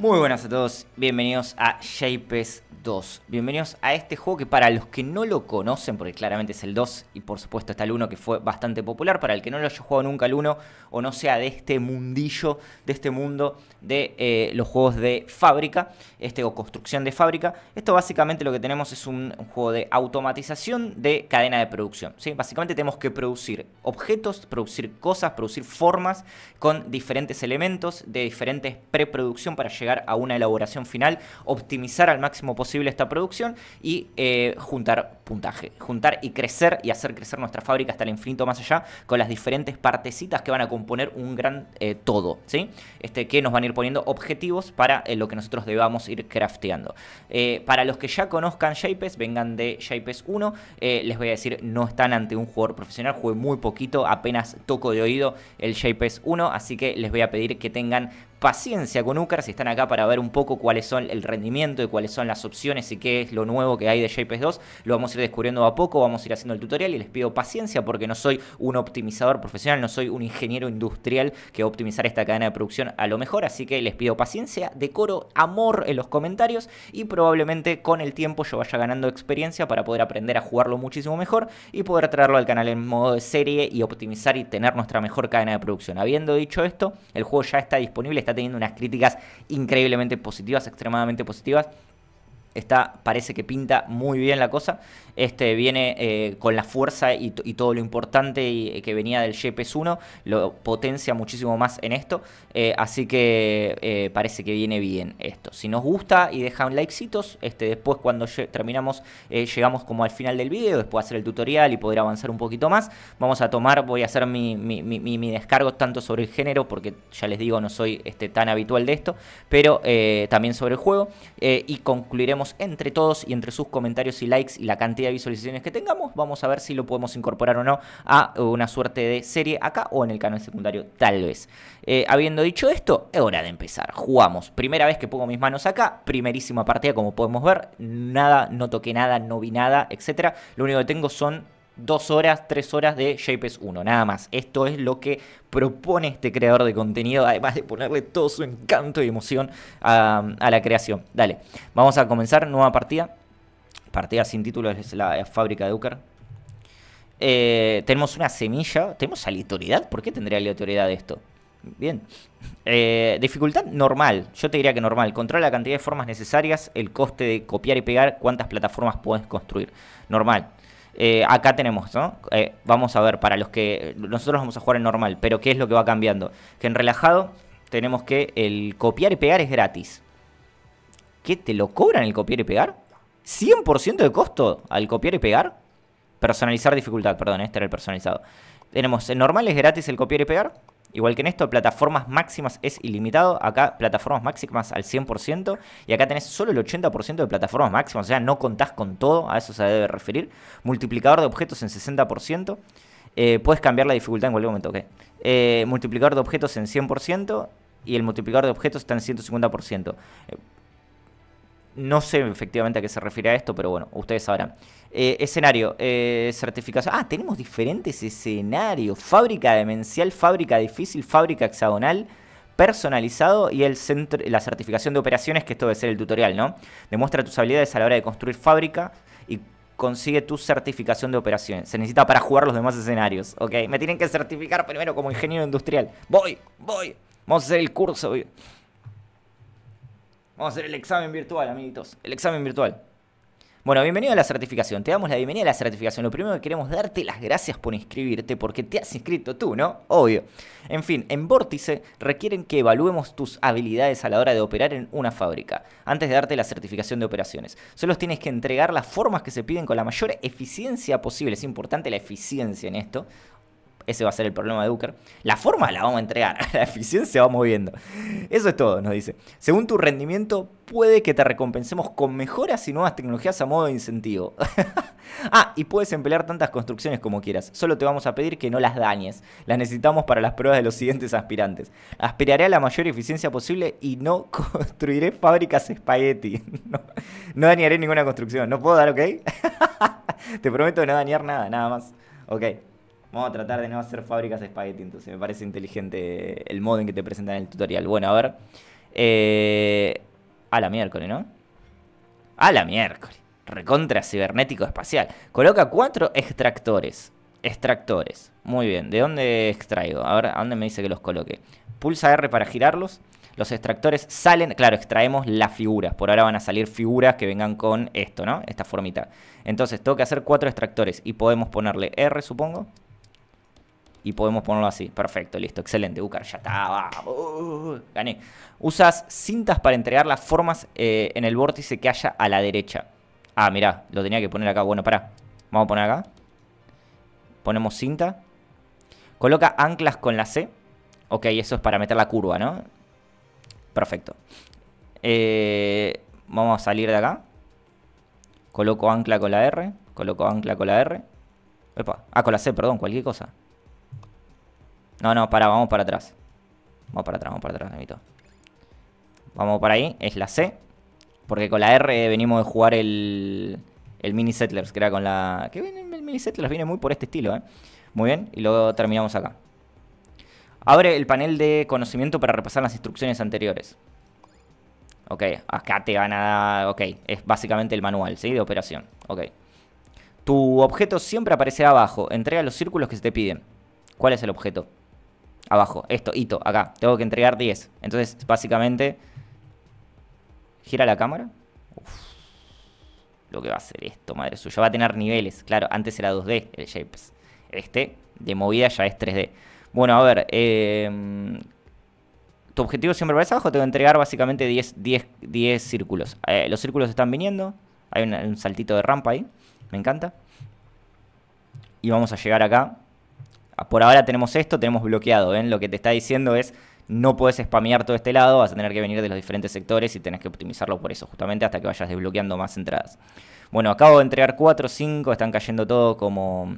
Muy buenas a todos, bienvenidos a Shapes 2. Bienvenidos a este juego que para los que no lo conocen, porque claramente es el 2 y por supuesto está el 1 que fue bastante popular, para el que no lo haya jugado nunca el 1 o no sea de este mundillo, de este mundo de eh, los juegos de fábrica, este o construcción de fábrica, esto básicamente lo que tenemos es un, juego de automatización de cadena de producción. ¿sí? Básicamente tenemos que producir objetos, producir cosas, producir formas con diferentes elementos de diferentes preproducción para llegar a una elaboración final, optimizar al máximo posible esta producción y eh, juntar puntaje, juntar y crecer y hacer crecer nuestra fábrica hasta el infinito más allá con las diferentes partecitas que van a componer un gran eh, todo, ¿sí? Este, que nos van a ir poniendo objetivos para eh, lo que nosotros debamos ir crafteando. para los que ya conozcan Shapes, vengan de Shapes 1, les voy a decir, no están ante un jugador profesional, jugué muy poquito, apenas toco de oído el Shapes 1, así que les voy a pedir que tengan paciencia con Ucar si están acá para ver un poco cuáles son el rendimiento y cuáles son las opciones y qué es lo nuevo que hay de JPEG 2. Lo vamos a ir descubriendo a poco, vamos a ir haciendo el tutorial y les pido paciencia porque no soy un optimizador profesional, no soy un ingeniero industrial que va a optimizar esta cadena de producción a lo mejor, así que les pido paciencia, decoro, amor en los comentarios y probablemente con el tiempo yo vaya ganando experiencia para poder aprender a jugarlo muchísimo mejor y poder traerlo al canal en modo de serie y optimizar y tener nuestra mejor cadena de producción. Habiendo dicho esto, el juego ya está disponible, está teniendo unas críticas increíblemente positivas, extremadamente positivas. Está, parece que pinta muy bien la cosa. Este viene eh, con la fuerza y, todo lo importante eh, que venía del GPS 1. Lo potencia muchísimo más en esto. Eh, así que parece que viene bien esto. Si nos gusta y dejan likecitos, este, después cuando terminamos, llegamos como al final del video. Después hacer el tutorial y poder avanzar un poquito más. Vamos a tomar, voy a hacer mi, descargo tanto sobre el género, porque ya les digo, no soy este, tan habitual de esto, pero también sobre el juego. y concluiremos entre todos y entre sus comentarios y likes y la cantidad de visualizaciones que tengamos, vamos a ver si lo podemos incorporar o no a una suerte de serie acá o en el canal secundario, tal vez. Eh, habiendo dicho esto, es hora de empezar. Jugamos. Primera vez que pongo mis manos acá, primerísima partida, como podemos ver. Nada, no toqué nada, no vi nada, etc. Lo único que tengo son dos horas, tres horas de Shapes 1, nada más. Esto es lo que propone este creador de contenido, además de ponerle todo su encanto y emoción a, la creación. Dale, vamos a comenzar, nueva partida. Partida sin título es la fábrica de Ucker. Eh, tenemos una semilla. ¿Tenemos aleatoriedad? ¿Por qué tendría aleatoriedad esto? Bien. Eh, dificultad normal. Yo te diría que normal. Controla la cantidad de formas necesarias, el coste de copiar y pegar, cuántas plataformas puedes construir. Normal. Eh, acá tenemos, ¿no? Eh, vamos a ver, para los que nosotros vamos a jugar en normal, pero ¿qué es lo que va cambiando? Que en relajado tenemos que el copiar y pegar es gratis. ¿Qué te lo cobran el copiar y pegar? ¿100% de costo al copiar y pegar? Personalizar dificultad, perdón, eh, este era el personalizado. Tenemos, en normal es gratis el copiar y pegar. Igual que en esto, plataformas máximas es ilimitado. Acá plataformas máximas al 100%. Y acá tenés solo el 80% de plataformas máximas. O sea, no contás con todo. A eso se debe referir. Multiplicador de objetos en 60%. Eh, puedes cambiar la dificultad en cualquier momento. Okay. Eh, multiplicador de objetos en 100%. Y el multiplicador de objetos está en 150%. No sé efectivamente a qué se refiere a esto, pero bueno, ustedes sabrán. Eh, escenario, eh, certificación. Ah, tenemos diferentes escenarios. Fábrica demencial, fábrica difícil, fábrica hexagonal, personalizado y el centro, la certificación de operaciones, que esto debe ser el tutorial, ¿no? Demuestra tus habilidades a la hora de construir fábrica y consigue tu certificación de operaciones. Se necesita para jugar los demás escenarios, ¿ok? Me tienen que certificar primero como ingeniero industrial. Voy, voy. Vamos a hacer el curso. Voy. Vamos a hacer el examen virtual, amiguitos. El examen virtual. Bueno, bienvenido a la certificación. Te damos la bienvenida a la certificación. Lo primero que queremos darte las gracias por inscribirte, porque te has inscrito tú, ¿no? Obvio. En fin, en Vórtice requieren que evaluemos tus habilidades a la hora de operar en una fábrica, antes de darte la certificación de operaciones. Solo tienes que entregar las formas que se piden con la mayor eficiencia posible. Es importante la eficiencia en esto, ese va a ser el problema de Uker. La forma la vamos a entregar, la eficiencia va moviendo. Eso es todo, nos dice. Según tu rendimiento, puede que te recompensemos con mejoras y nuevas tecnologías a modo de incentivo. ah, y puedes emplear tantas construcciones como quieras. Solo te vamos a pedir que no las dañes. Las necesitamos para las pruebas de los siguientes aspirantes. Aspiraré a la mayor eficiencia posible y no construiré fábricas espagueti. no dañaré ninguna construcción. ¿No puedo dar ok? te prometo no dañar nada, nada más. Ok. Vamos a tratar de no hacer fábricas de Spaghetti entonces me parece inteligente el modo en que te presentan el tutorial. Bueno, a ver. Eh, a la miércoles, ¿no? A la miércoles. Recontra cibernético espacial. Coloca cuatro extractores. Extractores. Muy bien. ¿De dónde extraigo? A ver, ¿a dónde me dice que los coloque? Pulsa R para girarlos. Los extractores salen, claro, extraemos las figuras. Por ahora van a salir figuras que vengan con esto, ¿no? Esta formita. Entonces, tengo que hacer cuatro extractores y podemos ponerle R, supongo y podemos ponerlo así. Perfecto, listo, excelente. Ucar, ya está, uh, gané. Usas cintas para entregar las formas eh, en el vórtice que haya a la derecha. Ah, mirá, lo tenía que poner acá. Bueno, pará. Vamos a poner acá. Ponemos cinta. Coloca anclas con la C. Ok, eso es para meter la curva, ¿no? Perfecto. Eh, vamos a salir de acá. Coloco ancla con la R. Coloco ancla con la R. Ah, con la C, perdón, cualquier cosa. No, no, para, vamos para atrás. Vamos para atrás, vamos para atrás, Vamos para ahí, es la C. Porque con la R venimos de jugar el, el Mini Settlers, que era con la... Que viene, el Mini Settlers viene muy por este estilo, ¿eh? Muy bien, y luego terminamos acá. Abre el panel de conocimiento para repasar las instrucciones anteriores. Ok, acá te van a dar... Ok, es básicamente el manual, ¿sí? De operación. Ok. Tu objeto siempre aparece abajo. Entrega los círculos que se te piden. ¿Cuál es el objeto? abajo, esto, hito, acá, tengo que entregar 10. Entonces, básicamente, gira la cámara. lo que va a hacer esto, madre suya, va a tener niveles. Claro, antes era 2D el Shapes. Este, de movida, ya es 3D. Bueno, a ver, em, tu objetivo siempre va a ser abajo, Tengo que entregar básicamente 10, 10, 10 círculos. Eh, los círculos están viniendo, hay un saltito de rampa ahí, me encanta. Y vamos a llegar acá por ahora tenemos esto, tenemos bloqueado. ¿eh? Lo que te está diciendo es, no puedes spamear todo este lado, vas a tener que venir de los diferentes sectores y tenés que optimizarlo por eso, justamente hasta que vayas desbloqueando más entradas. Bueno, acabo de entregar 4, 5, están cayendo todo como,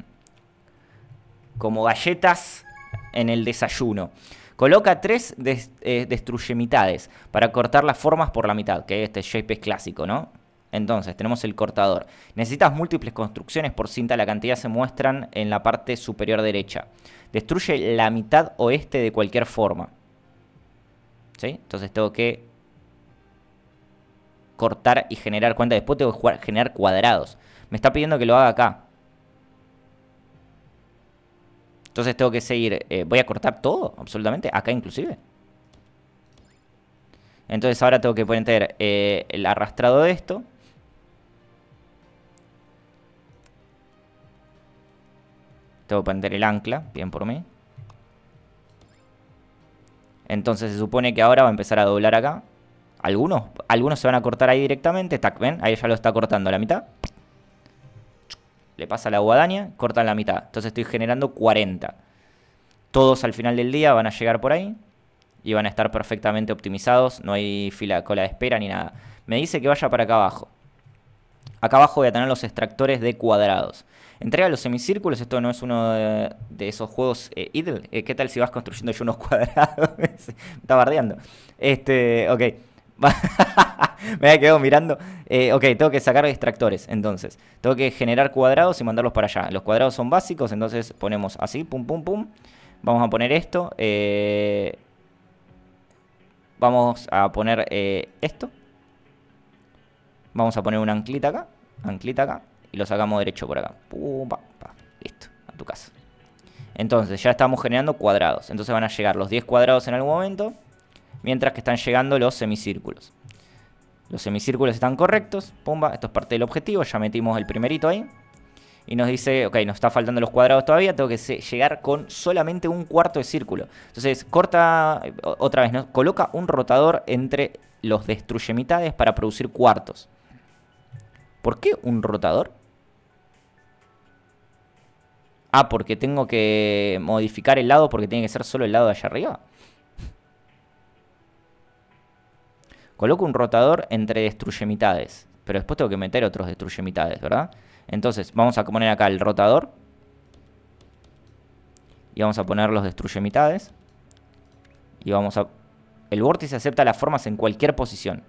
como galletas en el desayuno. Coloca tres eh, destruye mitades para cortar las formas por la mitad, que este shape es clásico, ¿no? Entonces, tenemos el cortador. Necesitas múltiples construcciones por cinta, la cantidad se muestran en la parte superior derecha. Destruye la mitad oeste de cualquier forma. ¿Sí? Entonces tengo que cortar y generar cuenta. Después tengo que generar cuadrados. Me está pidiendo que lo haga acá. Entonces tengo que seguir. Eh, voy a cortar todo, absolutamente. Acá inclusive. Entonces ahora tengo que poner eh, el arrastrado de esto. Voy a prender el ancla, bien por mí. Entonces se supone que ahora va a empezar a doblar acá. Algunos, algunos se van a cortar ahí directamente. Tac, ven, ahí ya lo está cortando a la mitad. Le pasa la guadaña, cortan la mitad. Entonces estoy generando 40. Todos al final del día van a llegar por ahí y van a estar perfectamente optimizados. No hay fila, cola de espera ni nada. Me dice que vaya para acá abajo. Acá abajo voy a tener los extractores de cuadrados. Entrega los semicírculos, esto no es uno de, esos juegos eh, idle. Eh, ¿Qué tal si vas construyendo yo unos cuadrados? Me está bardeando. Este, ok. Me quedo mirando. Eh, ok, tengo que sacar extractores, entonces. Tengo que generar cuadrados y mandarlos para allá. Los cuadrados son básicos, entonces ponemos así, pum, pum, pum. Vamos a poner esto. vamos a poner esto. Vamos a poner un anclita acá. Anclita acá y lo sacamos derecho por acá. Listo, a tu casa. Entonces, ya estamos generando cuadrados. Entonces van a llegar los 10 cuadrados en algún momento, mientras que están llegando los semicírculos. Los semicírculos están correctos. Pumba, esto es parte del objetivo. Ya metimos el primerito ahí. Y nos dice, ok, nos está faltando los cuadrados todavía. Tengo que llegar con solamente un cuarto de círculo. Entonces, corta, eh, otra vez, ¿no? coloca un rotador entre los destruye mitades para producir cuartos. ¿Por qué un rotador? Ah, porque tengo que modificar el lado porque tiene que ser solo el lado de allá arriba. Coloco un rotador entre destruye mitades. Pero después tengo que meter otros destruye mitades, ¿verdad? Entonces, vamos a poner acá el rotador. Y vamos a poner los destruye mitades. Y vamos a... El vórtice acepta las formas en cualquier posición.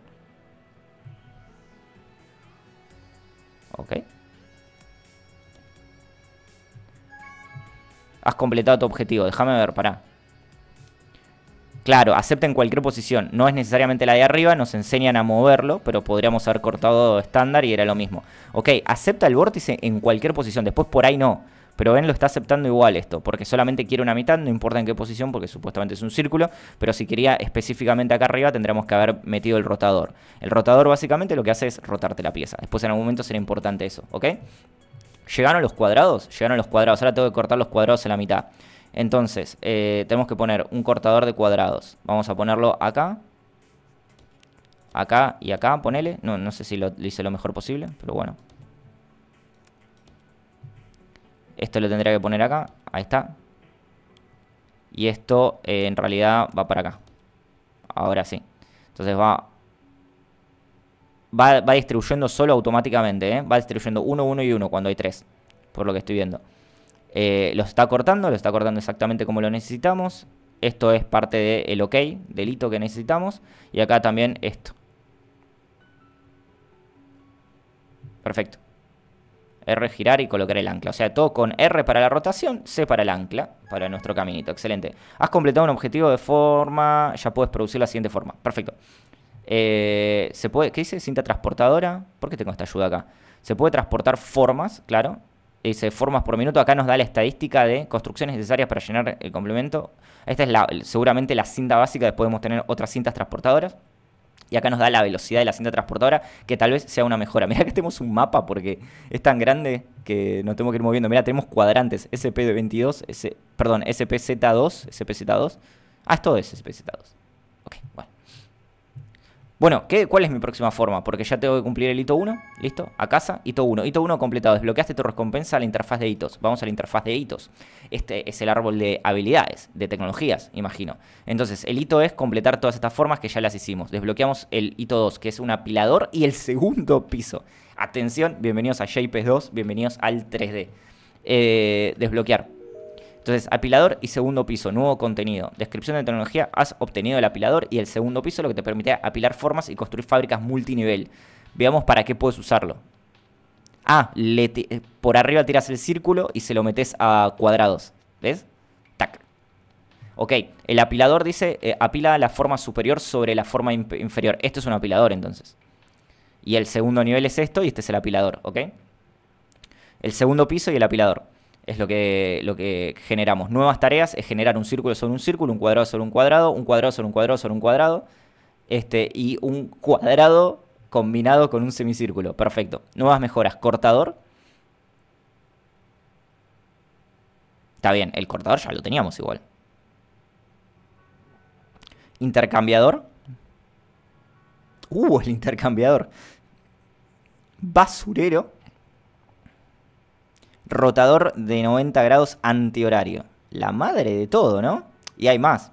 Ok. Has completado tu objetivo. Déjame ver, pará. Claro, acepta en cualquier posición. No es necesariamente la de arriba, nos enseñan a moverlo, pero podríamos haber cortado estándar y era lo mismo. Ok, acepta el vórtice en cualquier posición. Después por ahí no. Pero ven, lo está aceptando igual esto, porque solamente quiere una mitad, no importa en qué posición, porque supuestamente es un círculo, pero si quería específicamente acá arriba tendríamos que haber metido el rotador. El rotador básicamente lo que hace es rotarte la pieza. Después en algún momento será importante eso, ¿ok? ¿Llegaron los cuadrados? Llegaron los cuadrados. Ahora tengo que cortar los cuadrados en la mitad. Entonces, eh, tenemos que poner un cortador de cuadrados. Vamos a ponerlo acá. Acá y acá, ponele. No, no sé si lo, hice lo mejor posible, pero bueno. Esto lo tendría que poner acá. Ahí está. Y esto eh, en realidad va para acá. Ahora sí. Entonces va va, distribuyendo solo automáticamente, ¿eh? Va distribuyendo 1, 1 y 1 cuando hay 3, por lo que estoy viendo. Eh, lo está cortando, lo está cortando exactamente como lo necesitamos. Esto es parte del OK, del hito que necesitamos. Y acá también esto. Perfecto. R girar y colocar el ancla. O sea, todo con R para la rotación, C para el ancla, para nuestro caminito. Excelente. Has completado un objetivo de forma, ya puedes producir la siguiente forma. Perfecto. Eh, se puede, ¿Qué dice? Cinta transportadora. ¿Por qué tengo esta ayuda acá? Se puede transportar formas, claro. Dice formas por minuto. Acá nos da la estadística de construcciones necesarias para llenar el complemento. Esta es la, seguramente la cinta básica. Después podemos tener otras cintas transportadoras. Y acá nos da la velocidad de la cinta transportadora, que tal vez sea una mejora. mira que tenemos un mapa porque es tan grande que nos tengo que ir moviendo. mira tenemos cuadrantes. SP22, S, perdón, SPZ2, SPZ2. Ah, esto es SPZ2. Bueno, ¿cuál es mi próxima forma? Porque ya tengo que cumplir el hito 1, ¿listo? A casa, hito 1. Hito 1 completado, desbloqueaste tu recompensa a la interfaz de hitos. Vamos a la interfaz de hitos. Este es el árbol de habilidades, de tecnologías, imagino. Entonces, el hito es completar todas estas formas que ya las hicimos. Desbloqueamos el hito 2, que es un apilador y el segundo piso. Atención, bienvenidos a Shapes 2, bienvenidos al 3D. Eh, desbloquear. Entonces, apilador y segundo piso, nuevo contenido. Descripción de tecnología, has obtenido el apilador y el segundo piso, lo que te permite apilar formas y construir fábricas multinivel. Veamos para qué puedes usarlo. Ah, eh, por arriba tiras el círculo y se lo metes a cuadrados. ¿Ves? Tac. Ok, el apilador dice, eh, apila la forma superior sobre la forma inferior. Esto es un apilador entonces. Y el segundo nivel es esto y este es el apilador, ¿ok? El segundo piso y el apilador. Es lo que, lo que generamos. Nuevas tareas es generar un círculo sobre un círculo, un cuadrado sobre un cuadrado, un cuadrado sobre un cuadrado sobre un cuadrado, este, y un cuadrado combinado con un semicírculo. Perfecto. Nuevas mejoras. Cortador. Está bien, el cortador ya lo teníamos igual. Intercambiador. Uh, el intercambiador. Basurero. Rotador de 90 grados antihorario. La madre de todo, ¿no? Y hay más.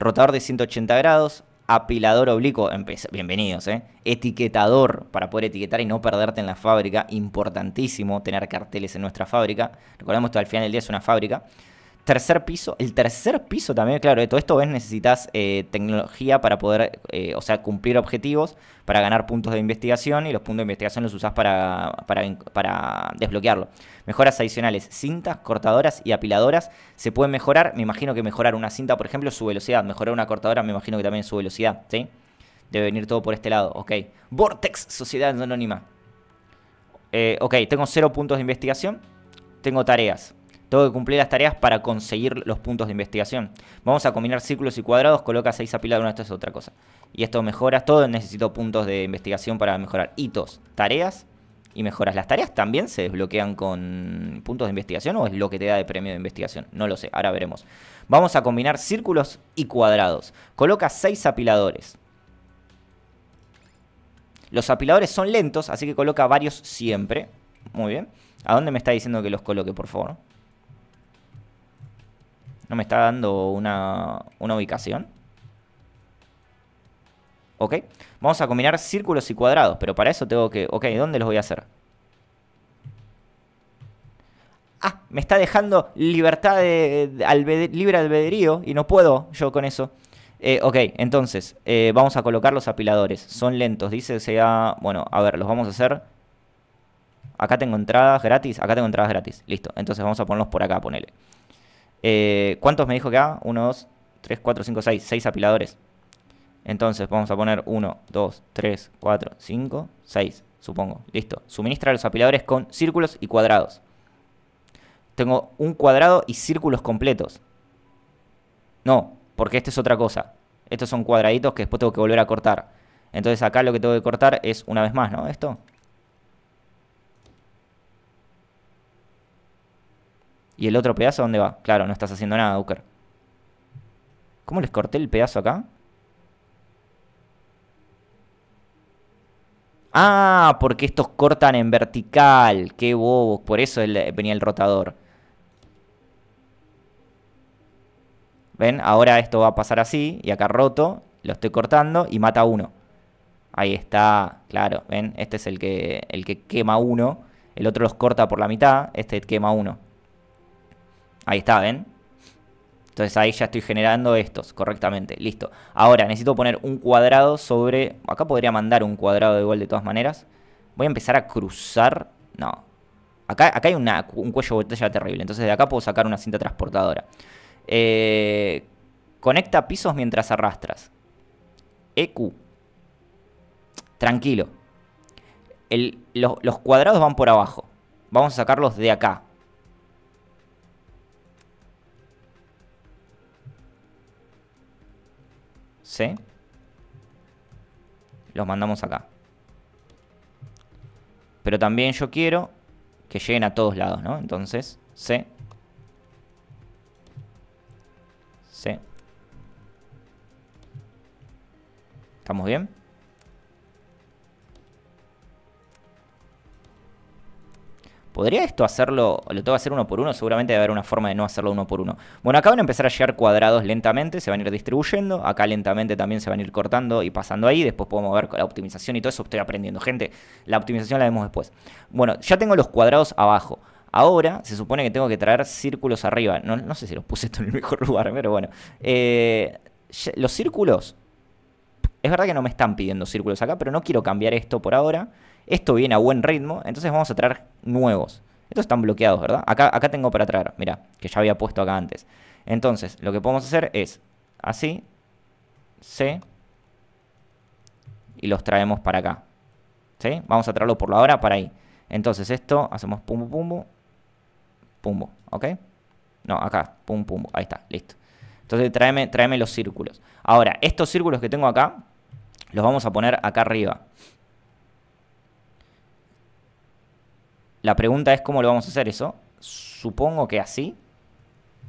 Rotador de 180 grados, apilador oblicuo, bienvenidos, ¿eh? etiquetador para poder etiquetar y no perderte en la fábrica, importantísimo tener carteles en nuestra fábrica, recordemos que al final del día es una fábrica, Tercer piso. El tercer piso también, claro, de todo esto ves necesitas eh, tecnología para poder, eh, o sea, cumplir objetivos, para ganar puntos de investigación y los puntos de investigación los usas para, para, desbloquearlo. Mejoras adicionales, cintas, cortadoras y apiladoras se pueden mejorar. Me imagino que mejorar una cinta, por ejemplo, su velocidad. Mejorar una cortadora, me imagino que también su velocidad, ¿sí? Debe venir todo por este lado, ok. Vortex, Sociedad Anónima. Eh, ok, tengo cero puntos de investigación. Tengo tareas. Tengo que cumplir las tareas para conseguir los puntos de investigación. Vamos a combinar círculos y cuadrados, coloca seis apilados, esto es otra cosa. Y esto mejora todo necesito puntos de investigación para mejorar hitos, tareas y mejoras. ¿Las tareas también se desbloquean con puntos de investigación o es lo que te da de premio de investigación? No lo sé, ahora veremos. Vamos a combinar círculos y cuadrados. Coloca seis apiladores. Los apiladores son lentos, así que coloca varios siempre. Muy bien. ¿A dónde me está diciendo que los coloque, por favor? No me está dando una, ubicación. Ok. Vamos a combinar círculos y cuadrados. Pero para eso tengo que... Ok, ¿dónde los voy a hacer? Ah, me está dejando libertad de, libre albedrío y no puedo yo con eso. Eh, ok, entonces, eh, vamos a colocar los apiladores. Son lentos, dice sea... Bueno, a ver, los vamos a hacer... Acá tengo entradas gratis, acá tengo entradas gratis. Listo, entonces vamos a ponerlos por acá, ponele. Eh, ¿Cuántos me dijo que haga? 1, 2, 3, 4, 5, 6. 6 apiladores. Entonces vamos a poner 1, 2, 3, 4, 5, 6, supongo. Listo. Suministra los apiladores con círculos y cuadrados. Tengo un cuadrado y círculos completos. No, porque esta es otra cosa. Estos son cuadraditos que después tengo que volver a cortar. Entonces acá lo que tengo que cortar es una vez más, ¿no? Esto. ¿Y el otro pedazo dónde va? Claro, no estás haciendo nada, Uker. ¿Cómo les corté el pedazo acá? Ah, porque estos cortan en vertical. Qué bobo. Por eso venía el rotador. ¿Ven? Ahora esto va a pasar así. Y acá roto. Lo estoy cortando y mata uno. Ahí está. Claro, ¿ven? Este es el que, el que quema uno. El otro los corta por la mitad. Este quema uno. Ahí está, ¿ven? Entonces ahí ya estoy generando estos correctamente. Listo. Ahora necesito poner un cuadrado sobre... Acá podría mandar un cuadrado igual de todas maneras. Voy a empezar a cruzar... No. Acá, acá hay una, un cuello de botella terrible. Entonces de acá puedo sacar una cinta transportadora. Eh, conecta pisos mientras arrastras. EQ. Tranquilo. los cuadrados van por abajo. Vamos a sacarlos de acá. C Los mandamos acá. Pero también yo quiero que lleguen a todos lados, ¿no? Entonces, C. C. ¿Estamos bien? ¿Podría esto hacerlo? Lo tengo que hacer uno por uno. Seguramente debe haber una forma de no hacerlo uno por uno. Bueno, acá van a empezar a llegar cuadrados lentamente. Se van a ir distribuyendo. Acá lentamente también se van a ir cortando y pasando ahí. Después podemos ver la optimización y todo eso. Estoy aprendiendo, gente. La optimización la vemos después. Bueno, ya tengo los cuadrados abajo. Ahora se supone que tengo que traer círculos arriba. No, sé si los puse en el mejor lugar, pero bueno. Eh, los círculos. Es verdad que no me están pidiendo círculos acá, pero no quiero cambiar esto por ahora. Esto viene a buen ritmo, entonces vamos a traer nuevos. Estos están bloqueados, ¿verdad? Acá, acá tengo para traer, mira, que ya había puesto acá antes. Entonces, lo que podemos hacer es así, C, y los traemos para acá. ¿Sí? Vamos a traerlo por la hora para ahí. Entonces esto, hacemos pum, pum, pum, pum, ¿ok? No, acá, pum, pum, ahí está, listo. Entonces tráeme, tráeme los círculos. Ahora, estos círculos que tengo acá, los vamos a poner acá arriba. La pregunta es cómo lo vamos a hacer eso. Supongo que así.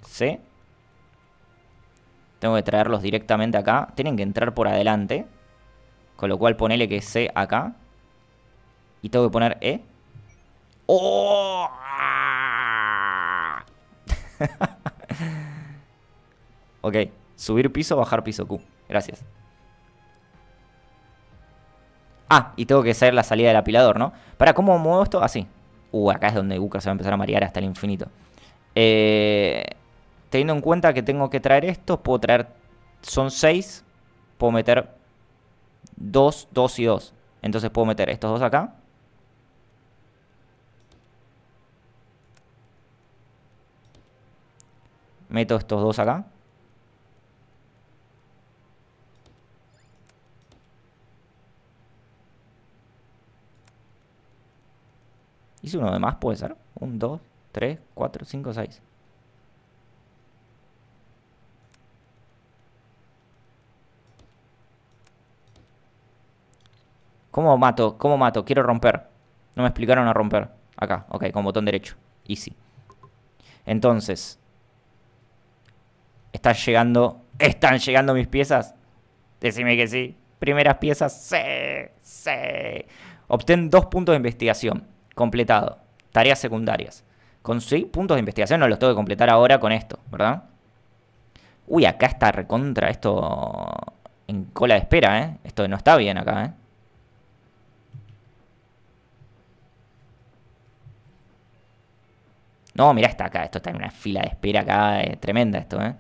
C. Tengo que traerlos directamente acá. Tienen que entrar por adelante. Con lo cual ponele que C acá. Y tengo que poner E. ¡Oh! ok. Subir piso, bajar piso Q. Gracias. Ah, y tengo que hacer la salida del apilador, ¿no? Para, ¿cómo muevo esto? Así uh, acá es donde Uca se va a empezar a marear hasta el infinito. Eh, teniendo en cuenta que tengo que traer estos, puedo traer, son 6, puedo meter dos, dos y dos. Entonces puedo meter estos dos acá. Meto estos dos acá. Hice uno de más, puede ser. Un, 2, 3, 4, 5, 6. ¿Cómo mato? ¿Cómo mato? Quiero romper. No me explicaron a romper. Acá, ok, con botón derecho. Easy. Entonces. ¿Están llegando? ¿Están llegando mis piezas? Decime que sí. Primeras piezas, sí, sí. Obtén dos puntos de investigación completado. Tareas secundarias. Con 6 puntos de investigación no los tengo que completar ahora con esto, ¿verdad? Uy, acá está recontra esto en cola de espera, ¿eh? Esto no está bien acá, ¿eh? No, mira está acá. Esto está en una fila de espera acá. Eh, tremenda esto, ¿eh?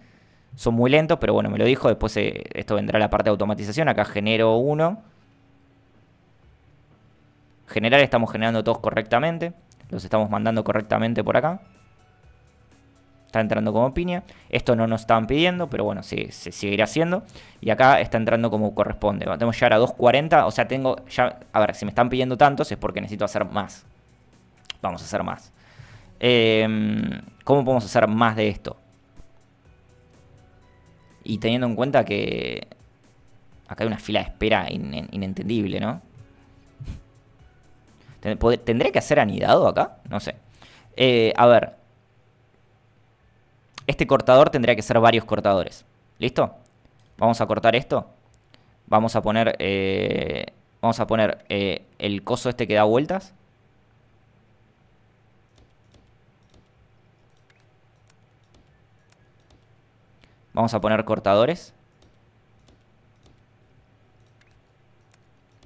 Son muy lentos, pero bueno, me lo dijo. Después eh, esto vendrá la parte de automatización. Acá genero uno general estamos generando todos correctamente. Los estamos mandando correctamente por acá. Está entrando como piña. Esto no nos estaban pidiendo, pero bueno, se, se seguirá haciendo. Y acá está entrando como corresponde. tenemos ya llegar a 2.40, o sea, tengo ya... A ver, si me están pidiendo tantos es porque necesito hacer más. Vamos a hacer más. Em, ¿Cómo podemos hacer más de esto? Y teniendo en cuenta que... Acá hay una fila de espera inentendible, ¿no? ¿Tendré que hacer anidado acá? No sé. Eh, a ver. Este cortador tendría que ser varios cortadores. ¿Listo? Vamos a cortar esto. Vamos a poner... Eh, vamos a poner eh, el coso este que da vueltas. Vamos a poner cortadores.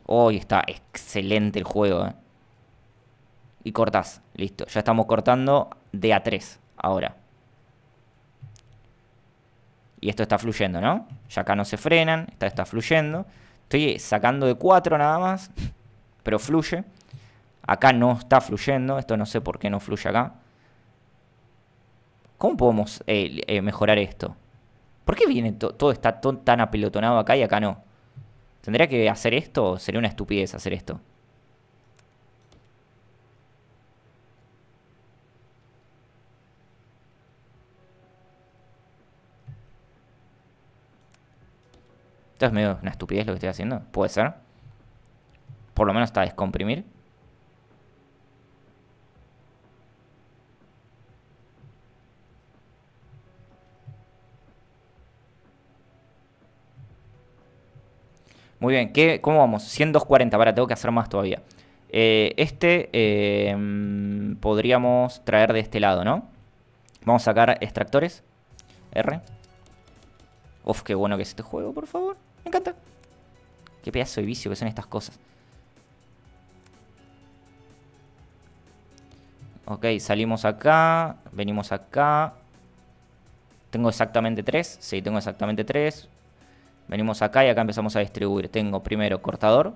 Hoy está excelente el juego, eh y cortás. Listo, ya estamos cortando de a 3 ahora. Y esto está fluyendo, ¿no? Ya acá no se frenan, está, está fluyendo. Estoy sacando de 4 nada más, pero fluye. Acá no está fluyendo, esto no sé por qué no fluye acá. ¿Cómo podemos eh, eh, mejorar esto? ¿Por qué viene todo está tan apelotonado acá y acá no? ¿Tendría que hacer esto o sería una estupidez hacer esto? Esto es medio una estupidez lo que estoy haciendo. Puede ser. Por lo menos está descomprimir. Muy bien, ¿Qué, ¿cómo vamos? 140, para, tengo que hacer más todavía. Eh, este eh, podríamos traer de este lado, ¿no? Vamos a sacar extractores. R. Uf, qué bueno que es este juego, por favor. Me encanta. Qué pedazo de vicio que son estas cosas. Ok, salimos acá, venimos acá. Tengo exactamente tres. Sí, tengo exactamente tres. Venimos acá y acá empezamos a distribuir. Tengo primero cortador.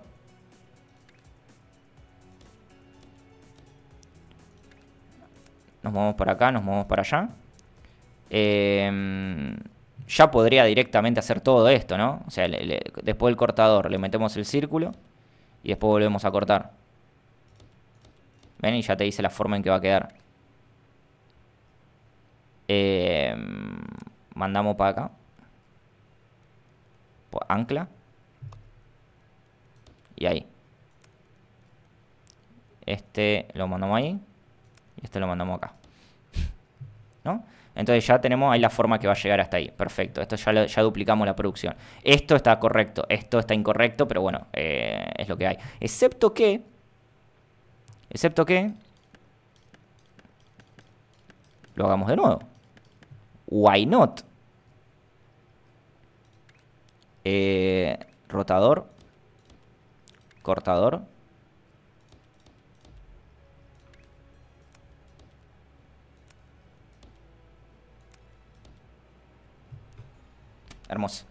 Nos movemos para acá, nos movemos para allá. Eh, ya podría directamente hacer todo esto, ¿no? O sea, después del cortador le metemos el círculo y después volvemos a cortar. Ven y ya te dice la forma en que va a quedar. Em, mandamos para acá. Ancla. Y ahí. Este lo mandamos ahí. Y este lo mandamos acá. ¿No? Entonces ya tenemos ahí la forma que va a llegar hasta ahí. Perfecto, esto ya, ya duplicamos la producción. Esto está correcto, esto está incorrecto, pero bueno, eh, es lo que hay. Excepto que... Excepto que... Lo hagamos de nuevo. Why not? Eh, rotador. Cortador. Hermoso.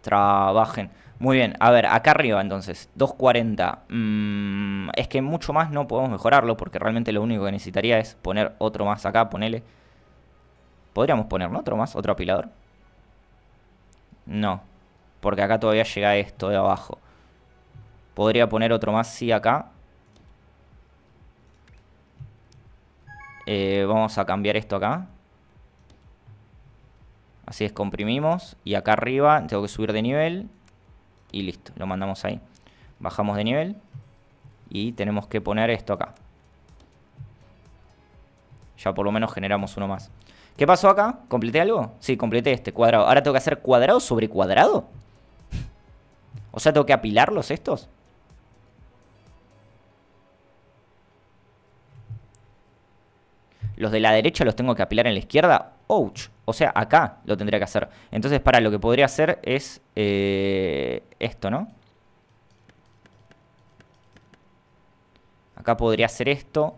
Trabajen. Muy bien, a ver, acá arriba entonces, 240. Mm, es que mucho más no podemos mejorarlo porque realmente lo único que necesitaría es poner otro más acá, ponele. ¿Podríamos poner otro más, otro apilador? No, porque acá todavía llega esto de abajo. Podría poner otro más, sí, acá. Eh, vamos a cambiar esto acá. Así descomprimimos y acá arriba tengo que subir de nivel y listo, lo mandamos ahí. Bajamos de nivel y tenemos que poner esto acá. Ya por lo menos generamos uno más. ¿Qué pasó acá? ¿Completé algo? Sí, completé este cuadrado. Ahora tengo que hacer cuadrado sobre cuadrado. o sea, tengo que apilarlos estos. Los de la derecha los tengo que apilar en la izquierda. Ouch. O sea, acá lo tendría que hacer. Entonces, para lo que podría hacer es eh, esto, ¿no? Acá podría hacer esto.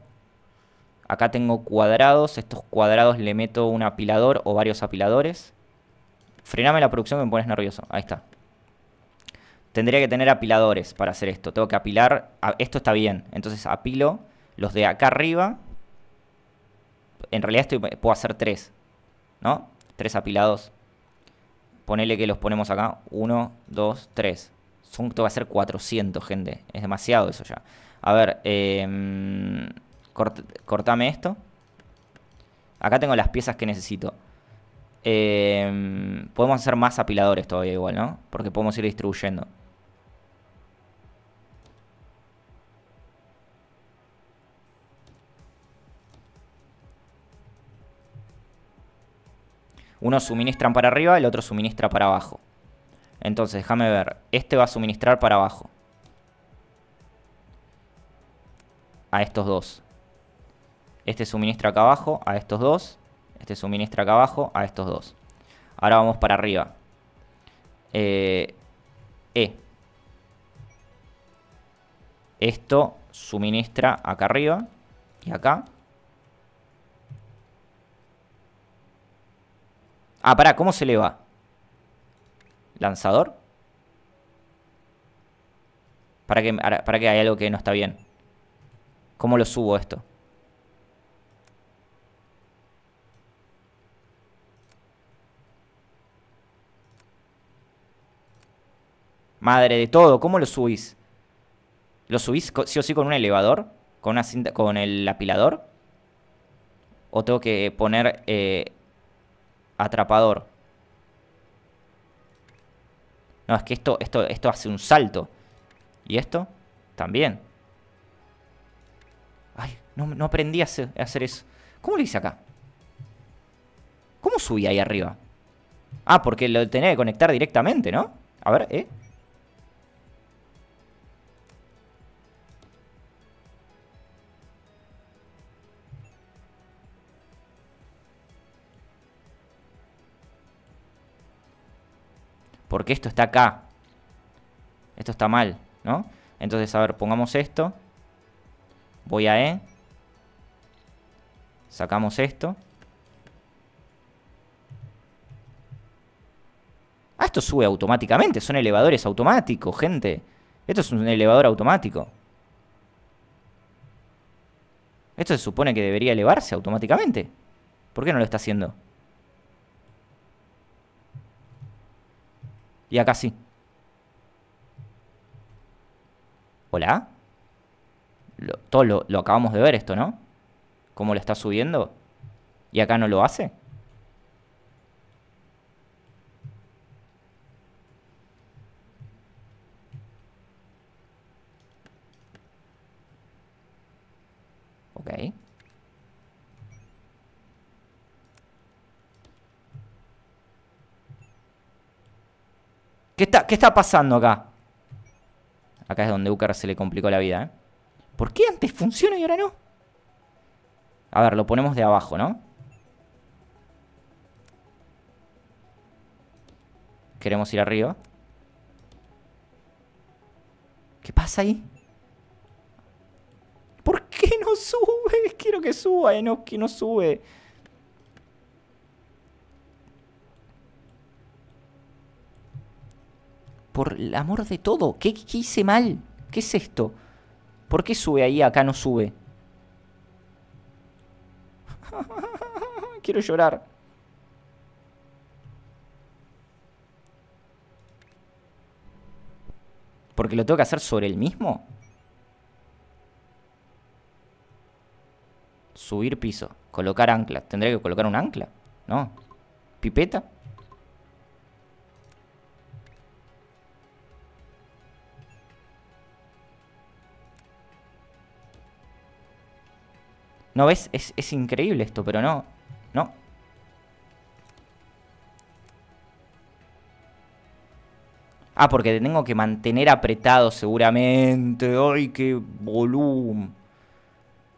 Acá tengo cuadrados. Estos cuadrados le meto un apilador o varios apiladores. Frename la producción que me pones nervioso. Ahí está. Tendría que tener apiladores para hacer esto. Tengo que apilar. Ah, esto está bien. Entonces apilo los de acá arriba. En realidad puedo hacer tres. ¿no? Tres apilados. Ponele que los ponemos acá. 1, 2, 3. Sunto va a ser 400, gente. Es demasiado eso ya. A ver, em, cortame esto. Acá tengo las piezas que necesito. Em, podemos hacer más apiladores todavía igual, ¿no? Porque podemos ir distribuyendo. Uno suministran para arriba, el otro suministra para abajo. Entonces, déjame ver. Este va a suministrar para abajo. A estos dos. Este suministra acá abajo a estos dos. Este suministra acá abajo a estos dos. Ahora vamos para arriba. Eh, e. Esto suministra acá arriba y acá. Ah, pará, ¿cómo se le va? ¿Lanzador? ¿Para que para que hay algo que no está bien? ¿Cómo lo subo esto? Madre de todo, ¿cómo lo subís? ¿Lo subís sí o sí con un elevador? ¿Con, una cinta, con el apilador? ¿O tengo que poner eh, Atrapador. No, es que esto, esto, esto hace un salto. ¿Y esto? También. Ay, no, aprendí a hacer, a hacer, eso. ¿Cómo lo hice acá? ¿Cómo subí ahí arriba? Ah, porque lo tenía que conectar directamente, ¿no? A ver, ¿eh? Porque esto está acá. Esto está mal, ¿no? Entonces, a ver, pongamos esto. Voy a E. Sacamos esto. Ah, esto sube automáticamente. Son elevadores automáticos, gente. Esto es un elevador automático. Esto se supone que debería elevarse automáticamente. ¿Por qué no lo está haciendo? Y acá sí. ¿Hola? Lo, todo lo, acabamos de ver esto, ¿no? Cómo lo está subiendo. ¿Y acá no lo hace? Ok. ¿Qué está, ¿Qué está pasando acá? Acá es donde Ucar se le complicó la vida, ¿eh? ¿Por qué antes funciona y ahora no? A ver, lo ponemos de abajo, ¿no? Queremos ir arriba. ¿Qué pasa ahí? ¿Por qué no sube? Quiero que suba, eh, no, que no sube. Por el amor de todo, ¿qué, hice mal? ¿Qué es esto? ¿Por qué sube ahí, acá no sube? Quiero llorar. ¿Porque lo tengo que hacer sobre el mismo? Subir piso. Colocar ancla. ¿Tendré que colocar un ancla? No. ¿Pipeta? ¿No ves? Es, es increíble esto, pero no. No. Ah, porque te tengo que mantener apretado seguramente. ¡Ay, qué volumen!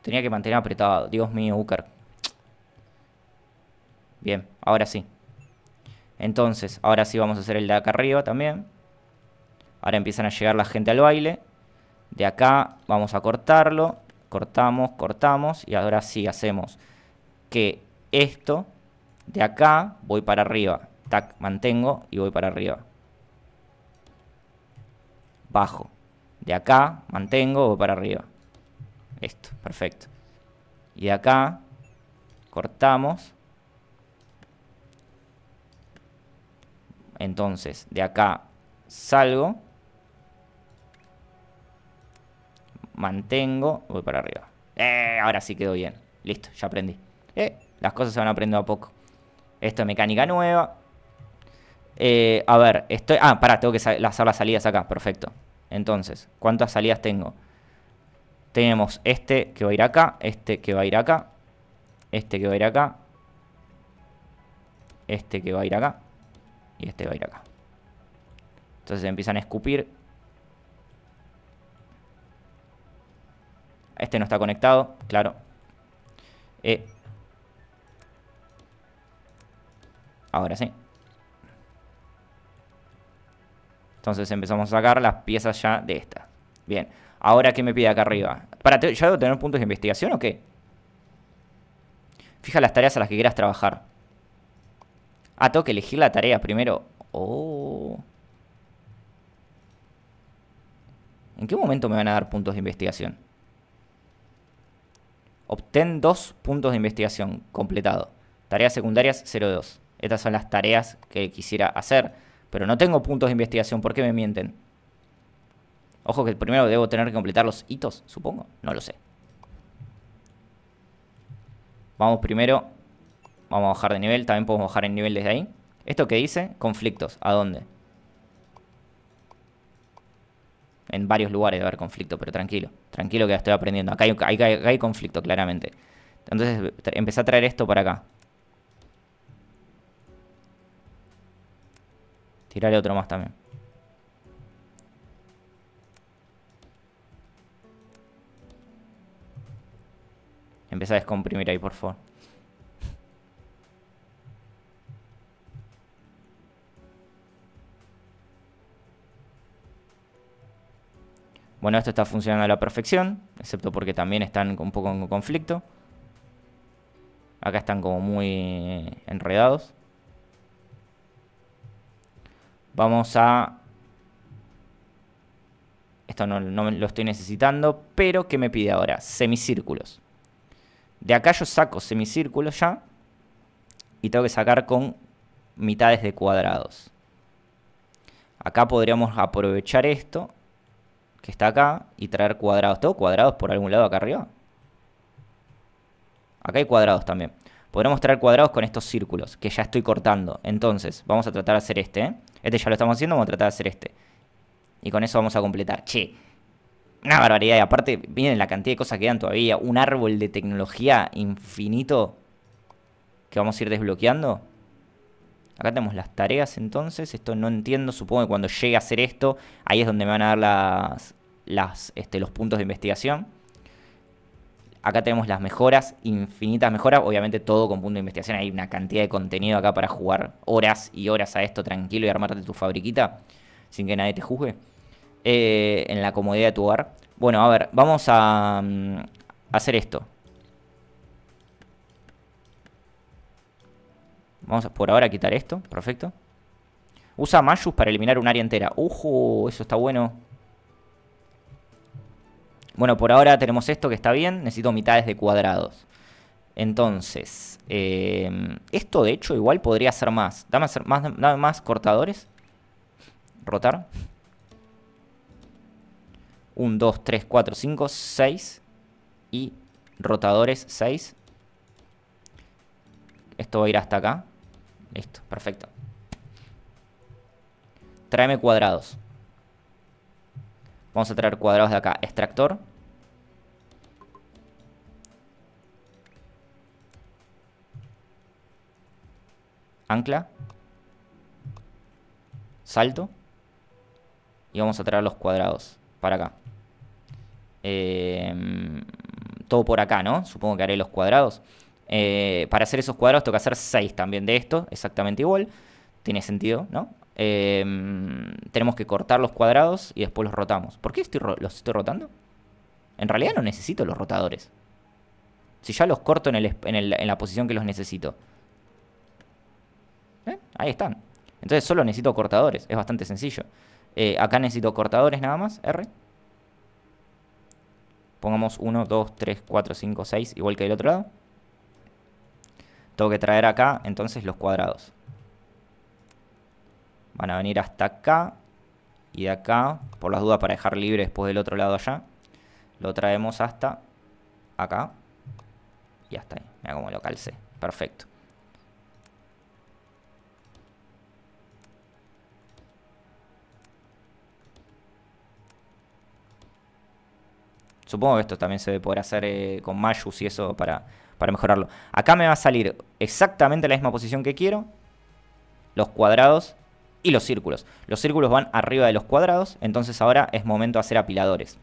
Tenía que mantener apretado. Dios mío, Ucker. Bien, ahora sí. Entonces, ahora sí vamos a hacer el de acá arriba también. Ahora empiezan a llegar la gente al baile. De acá vamos a cortarlo cortamos, cortamos y ahora sí hacemos que esto de acá voy para arriba, tac, mantengo y voy para arriba. Bajo. De acá mantengo, voy para arriba. Esto, perfecto. Y de acá cortamos. Entonces, de acá salgo mantengo, voy para arriba. Eh, ahora sí quedó bien. Listo, ya aprendí. Eh, las cosas se van aprendiendo a poco. Esto es mecánica nueva. Eh, a ver, estoy. Ah, pará, tengo que hacer las salidas acá. Perfecto. Entonces, ¿cuántas salidas tengo? Tenemos este que va a ir acá, este que va a ir acá, este que va a ir acá, este que va a ir acá y este va a ir acá. Entonces empiezan a escupir Este no está conectado, claro. Eh. Ahora sí. Entonces empezamos a sacar las piezas ya de esta. Bien. Ahora, ¿qué me pide acá arriba? Para, ¿Ya debo tener puntos de investigación o qué? Fija las tareas a las que quieras trabajar. Ah, tengo que elegir la tarea primero. Oh. ¿En qué momento me van a dar puntos de investigación? Obtén dos puntos de investigación completado. Tareas secundarias 02. Estas son las tareas que quisiera hacer, pero no tengo puntos de investigación. ¿Por qué me mienten? Ojo que primero debo tener que completar los hitos, supongo. No lo sé. Vamos primero. Vamos a bajar de nivel. También podemos bajar el nivel desde ahí. ¿Esto qué dice? Conflictos. ¿A dónde? En varios lugares debe haber conflicto, pero tranquilo, tranquilo que estoy aprendiendo. Acá hay, conflicto, claramente. Entonces empecé a traer esto para acá. Tirale otro más también. Empecé a descomprimir ahí, por favor. Bueno, esto está funcionando a la perfección, excepto porque también están un poco en conflicto. Acá están como muy eh, enredados. Vamos a... Esto no, lo estoy necesitando, pero ¿qué me pide ahora? Semicírculos. De acá yo saco semicírculos ya. Y tengo que sacar con mitades de cuadrados. Acá podríamos aprovechar esto que está acá, y traer cuadrados. ¿Tengo cuadrados por algún lado acá arriba? Acá hay cuadrados también. Podremos traer cuadrados con estos círculos, que ya estoy cortando. Entonces, vamos a tratar de hacer este. ¿eh? Este ya lo estamos haciendo, vamos a tratar de hacer este. Y con eso vamos a completar. Che, una barbaridad. Y aparte, miren la cantidad de cosas que dan todavía. Un árbol de tecnología infinito que vamos a ir desbloqueando. Acá tenemos las tareas entonces. Esto no entiendo. Supongo que cuando llegue a hacer esto, ahí es donde me van a dar las, este, los puntos de investigación. Acá tenemos las mejoras, infinitas mejoras, obviamente todo con punto de investigación. Hay una cantidad de contenido acá para jugar horas y horas a esto tranquilo y armarte tu fabriquita sin que nadie te juzgue. Eh, en la comodidad de tu hogar. Bueno, a ver, vamos a mm, hacer esto. Vamos por ahora a quitar esto, perfecto. Usa Mayus para eliminar un área entera. ¡Ujo! Eso está bueno bueno, por ahora tenemos esto que está bien, necesito mitades de cuadrados. Entonces, eh, esto de hecho igual podría ser más. Dame más, más cortadores. Rotar. 1, 2, 3, 4, 5, 6. Y rotadores 6. Esto va a ir hasta acá. Listo, perfecto. Tráeme cuadrados. Vamos a traer cuadrados de acá. Extractor. Ancla. Salto. Y vamos a traer los cuadrados para acá. Em, todo por acá, ¿no? Supongo que haré los cuadrados. Eh, para hacer esos cuadrados tengo que hacer 6 también de esto, exactamente igual. Tiene sentido, ¿no? Em, tenemos que cortar los cuadrados y después los rotamos. ¿Por qué estoy los estoy rotando? En realidad no necesito los rotadores. Si ya los corto en, en, la posición que los necesito. ¿Eh? Ahí están. Entonces solo necesito cortadores. Es bastante sencillo. Eh, acá necesito cortadores nada más. R. Pongamos 1, 2, 3, 4, 5, 6. Igual que del otro lado. Tengo que traer acá entonces los cuadrados van a venir hasta acá y de acá, por las dudas para dejar libre después del otro lado allá, lo traemos hasta acá y hasta ahí. Mira cómo lo calcé. Perfecto. Supongo que esto también se debe poder hacer eh, con Mayus y eso para, para mejorarlo. Acá me va a salir exactamente la misma posición que quiero. Los cuadrados y los círculos. Los círculos van arriba de los cuadrados, entonces ahora es momento de hacer apiladores.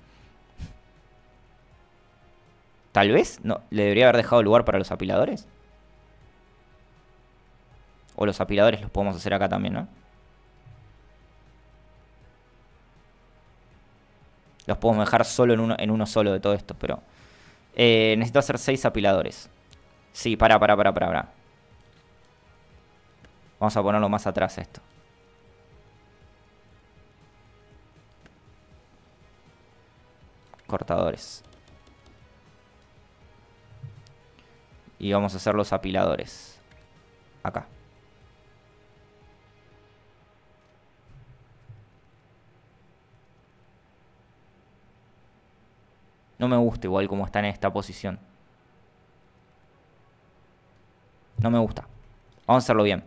Tal vez no, le debería haber dejado lugar para los apiladores. O los apiladores los podemos hacer acá también, ¿no? Los podemos dejar solo en uno, en uno solo de todo esto, pero... Eh, necesito hacer seis apiladores. Sí, para, para, para, para, Vamos a ponerlo más atrás esto. cortadores. Y vamos a hacer los apiladores. Acá. No me gusta igual como está en esta posición. No me gusta. Vamos a hacerlo bien.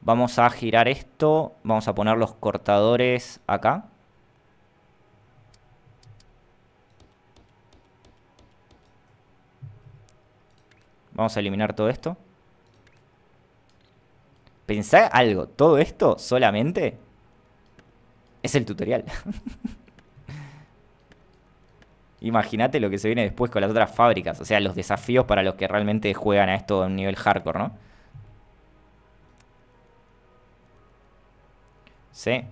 Vamos a girar esto. Vamos a poner los cortadores acá. Vamos a eliminar todo esto. Pensá algo, todo esto solamente es el tutorial. Imagínate lo que se viene después con las otras fábricas, o sea, los desafíos para los que realmente juegan a esto a un nivel hardcore, ¿no? Sí,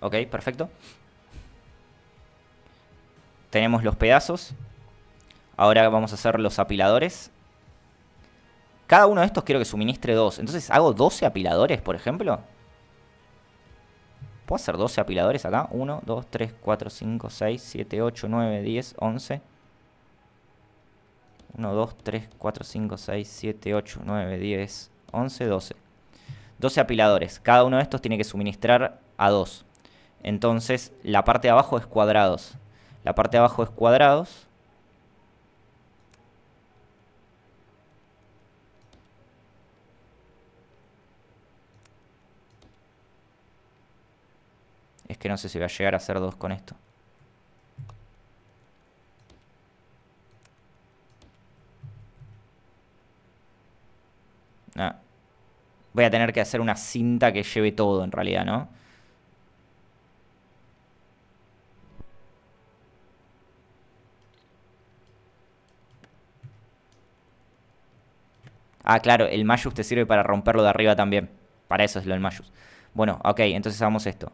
Ok, perfecto. Tenemos los pedazos. Ahora vamos a hacer los apiladores. Cada uno de estos quiero que suministre dos. Entonces, ¿hago 12 apiladores, por ejemplo? ¿Puedo hacer 12 apiladores acá? 1, 2, 3, 4, 5, 6, 7, 8, 9, 10, 11. 1, 2, 3, 4, 5, 6, 7, 8, 9, 10, 11, 12. 12 apiladores. Cada uno de estos tiene que suministrar a 2. Entonces la parte de abajo es cuadrados. La parte de abajo es cuadrados. Es que no sé si va a llegar a hacer dos con esto. Ah. Voy a tener que hacer una cinta que lleve todo en realidad, ¿no? Ah, claro, el Mayus te sirve para romperlo de arriba también. Para eso es lo del Mayus. Bueno, ok, entonces hagamos esto.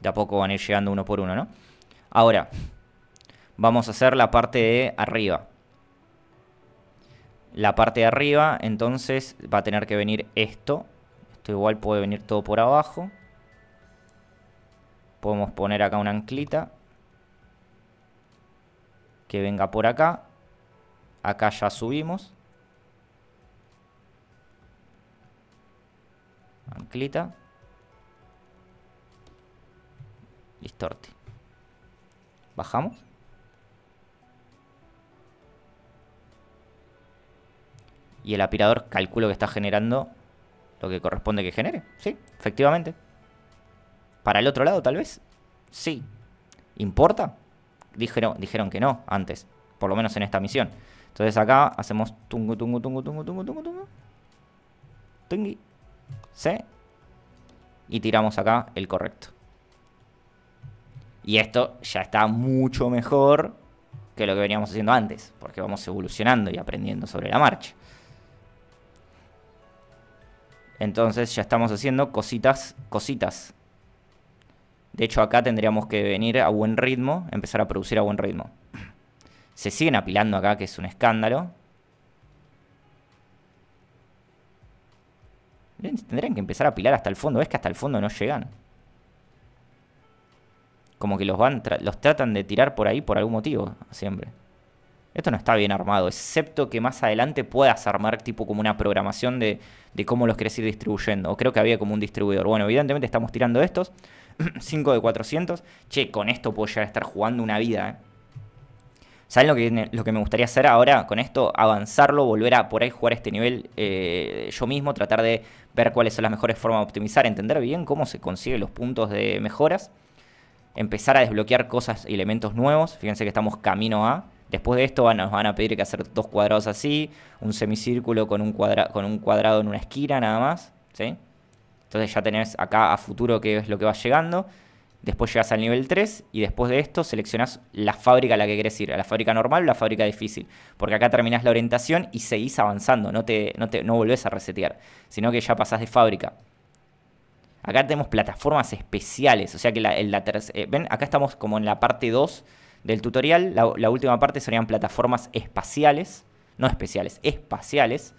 de a poco van a ir llegando uno por uno, ¿no? Ahora, vamos a hacer la parte de arriba la parte de arriba, entonces va a tener que venir esto. Esto igual puede venir todo por abajo. Podemos poner acá una anclita. Que venga por acá. Acá ya subimos. Anclita. Distorte Bajamos. Y el apirador calculo que está generando lo que corresponde que genere. Sí, efectivamente. Para el otro lado, tal vez. Sí. ¿Importa? Dijeron, dijeron que no antes. Por lo menos en esta misión. Entonces acá hacemos tungo, tungo, tungo, tungo, tungo, tungo. tungu. ¿Sí? Y tiramos acá el correcto. Y esto ya está mucho mejor que lo que veníamos haciendo antes, porque vamos evolucionando y aprendiendo sobre la marcha. Entonces ya estamos haciendo cositas, cositas. De hecho acá tendríamos que venir a buen ritmo, empezar a producir a buen ritmo. Se siguen apilando acá, que es un escándalo. Tendrían que empezar a apilar hasta el fondo. es que hasta el fondo no llegan? Como que los, van los tratan de tirar por ahí por algún motivo, siempre esto no está bien armado, excepto que más adelante puedas armar tipo como una programación de, cómo los querés ir distribuyendo. O creo que había como un distribuidor. Bueno, evidentemente estamos tirando estos. 5 de 400. Che, con esto puedo llegar estar jugando una vida, ¿eh? ¿Saben lo que, lo que me gustaría hacer ahora con esto? Avanzarlo, volver a por ahí jugar este nivel eh, yo mismo, tratar de ver cuáles son las mejores formas de optimizar, entender bien cómo se consiguen los puntos de mejoras, empezar a desbloquear cosas, y elementos nuevos. Fíjense que estamos camino a Después de esto nos van a pedir que hacer dos cuadrados así, un semicírculo con un, con un cuadrado en una esquina nada más, ¿sí? Entonces ya tenés acá a futuro qué es lo que va llegando. Después llegas al nivel 3 y después de esto seleccionás la fábrica a la que querés ir, a la fábrica normal o la fábrica difícil. Porque acá terminás la orientación y seguís avanzando, no, te, te, no volvés a resetear, sino que ya pasás de fábrica. Acá tenemos plataformas especiales, o sea que la, eh, ven, acá estamos como en la parte 2 del tutorial. La, última parte serían plataformas espaciales, no especiales, espaciales.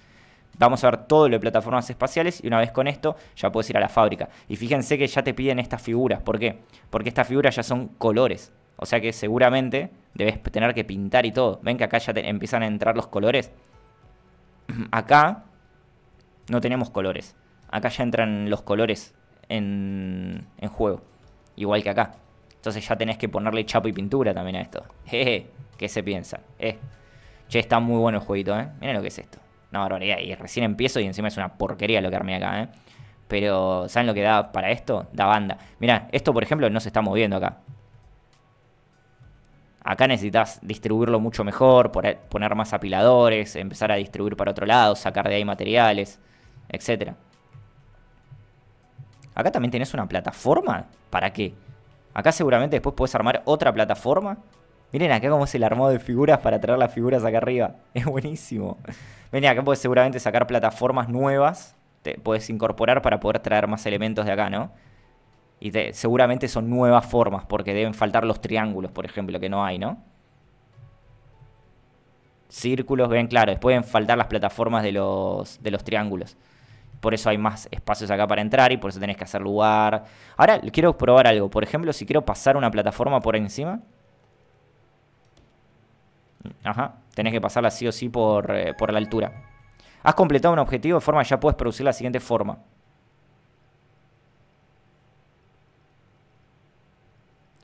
Vamos a ver todo lo de plataformas espaciales y una vez con esto ya puedes ir a la fábrica. Y fíjense que ya te piden estas figuras. ¿Por qué? Porque estas figuras ya son colores. O sea que seguramente debes tener que pintar y todo. Ven que acá ya empiezan a entrar los colores. Acá no tenemos colores. Acá ya entran los colores en, en juego. Igual que acá. Entonces ya tenés que ponerle chapo y pintura también a esto. Jeje, ¿qué se piensa? Eh, che, está muy bueno el jueguito, ¿eh? Miren lo que es esto. Una barbaridad. Y recién empiezo y encima es una porquería lo que armé acá, ¿eh? Pero, ¿saben lo que da para esto? Da banda. Mirá, esto por ejemplo no se está moviendo acá. Acá necesitas distribuirlo mucho mejor, poner más apiladores, empezar a distribuir para otro lado, sacar de ahí materiales, etc. Acá también tenés una plataforma. ¿Para qué? Acá seguramente después puedes armar otra plataforma. Miren acá cómo se el armó de figuras para traer las figuras acá arriba. Es buenísimo. Venía acá puedes seguramente sacar plataformas nuevas. Te puedes incorporar para poder traer más elementos de acá, ¿no? Y seguramente son nuevas formas, porque deben faltar los triángulos, por ejemplo, que no hay, ¿no? Círculos, ven, claro, después faltar las plataformas de los triángulos por eso hay más espacios acá para entrar y por eso tenés que hacer lugar. Ahora quiero probar algo. Por ejemplo, si quiero pasar una plataforma por encima. Ajá, tenés que pasarla sí o sí por, eh, por la altura. Has completado un objetivo de forma ya puedes producir la siguiente forma.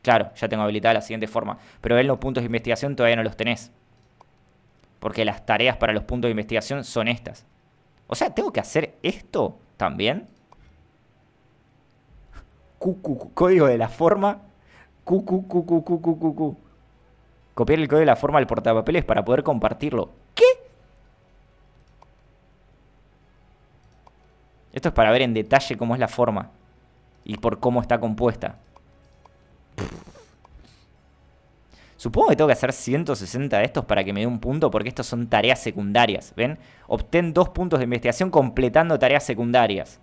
Claro, ya tengo habilitada la siguiente forma. Pero en los puntos de investigación todavía no los tenés. Porque las tareas para los puntos de investigación son estas. O sea, ¿tengo que hacer esto también? código de la forma. Copiar el código de la forma al portapapeles para poder compartirlo. ¿Qué? Esto es para ver en detalle cómo es la forma y por cómo está compuesta. Supongo que tengo que hacer 160 de estos para que me dé un punto, porque estos son tareas secundarias, ¿ven? Obtén dos puntos de investigación completando tareas secundarias.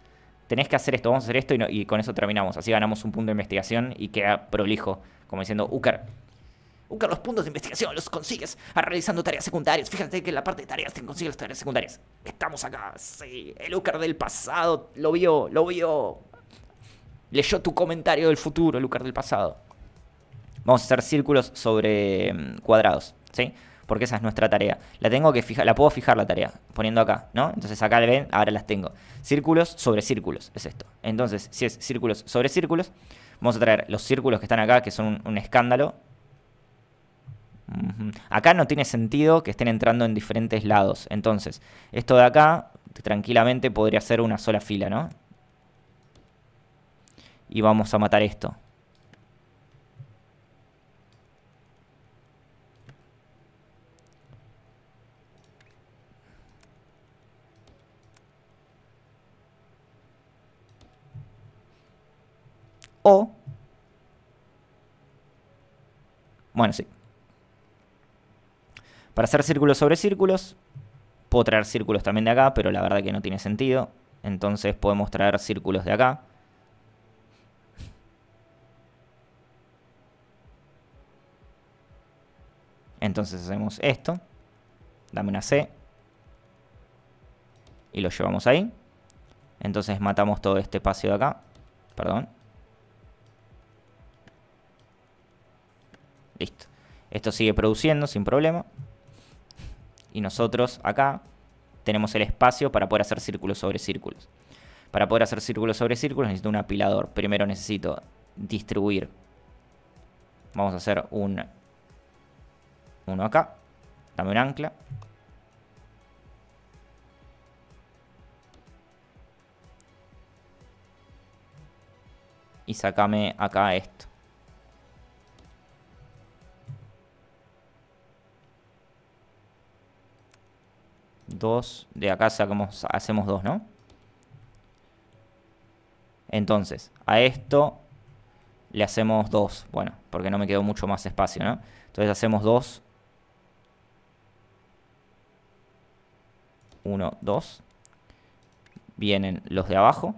Tenés que hacer esto, vamos a hacer esto y, con eso terminamos. Así ganamos un punto de investigación y queda prolijo, como diciendo, Ucar, Buscar los puntos de investigación los consigues realizando tareas secundarias. Fíjate que en la parte de tareas te consigues las tareas secundarias. Estamos acá, sí. El Ucar del pasado lo vio, lo vio. Leyó tu comentario del futuro, Ucar del pasado. Vamos a hacer círculos sobre mm, cuadrados, ¿sí? Porque esa es nuestra tarea. La tengo que fijar, la puedo fijar la tarea, poniendo acá, ¿no? Entonces acá ven, ahora las tengo. Círculos sobre círculos, es esto. Entonces, si es círculos sobre círculos, vamos a traer los círculos que están acá, que son un, escándalo. Acá no tiene sentido que estén entrando en diferentes lados. Entonces, esto de acá, tranquilamente podría ser una sola fila, ¿no? Y vamos a matar esto. O... Bueno, sí. Para hacer círculos sobre círculos, puedo traer círculos también de acá, pero la verdad que no tiene sentido. Entonces podemos traer círculos de acá. Entonces hacemos esto. Dame una C. Y lo llevamos ahí. Entonces matamos todo este espacio de acá. Perdón. Listo. Esto sigue produciendo sin problema. Y nosotros acá tenemos el espacio para poder hacer círculos sobre círculos. Para poder hacer círculos sobre círculos necesito un apilador. Primero necesito distribuir. Vamos a hacer un... Uno acá. Dame un ancla. Y sacame acá esto. dos, De acá sacamos, hacemos dos ¿no? Entonces, a esto le hacemos dos Bueno, porque no me quedó mucho más espacio, ¿no? Entonces hacemos dos uno, dos Vienen los de abajo.